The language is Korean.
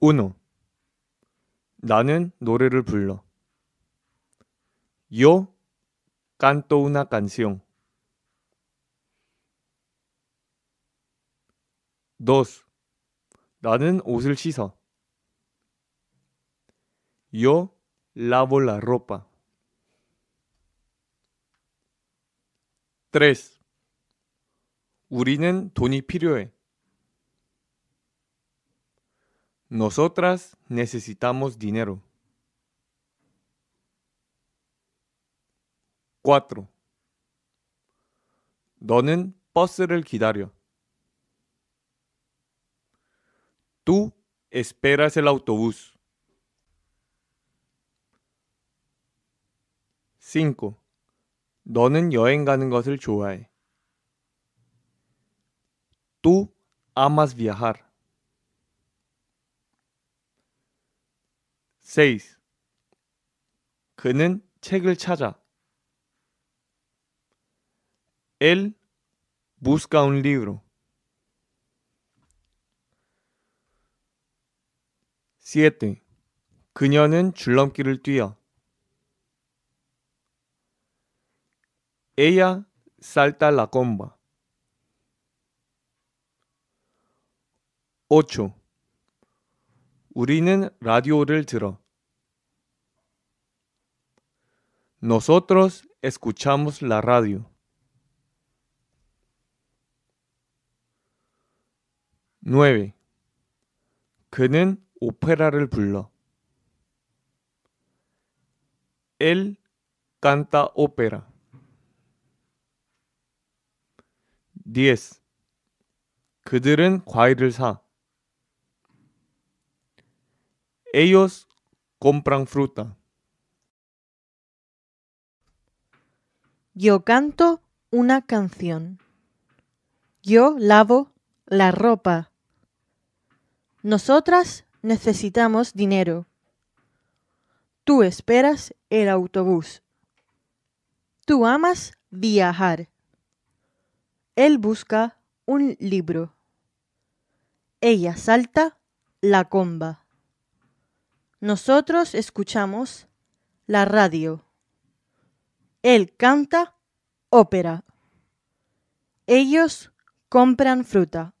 1. 나는 노래를 불러. Yo canto una canción. 2. 나는 옷을 씻어. Yo lavo la ropa. 3. 우리는 돈이 필요해. Nosotras necesitamos dinero. 4. 너는 버스를 기다려. Tú esperas el autobús. 5. 너는 여행 가는 것을 좋아해. Tú amas viajar. 6. 그는 책을 찾아. Él busca un libro. 7. 그녀는 줄넘기를 뛰어. Ella salta la comba. 8. 우리는 라디오를 들어. Nosotros escuchamos la radio. (9) 그는 오페라를 불러. Él canta ópera. 10. 그들은 과일을 사. Ellos compran fruta. Yo canto una canción. Yo lavo la ropa. Nosotras necesitamos dinero. Tú esperas el autobús. Tú amas viajar. Él busca un libro. Ella salta la comba. Nosotros escuchamos la radio. Él canta ópera. Ellos compran fruta.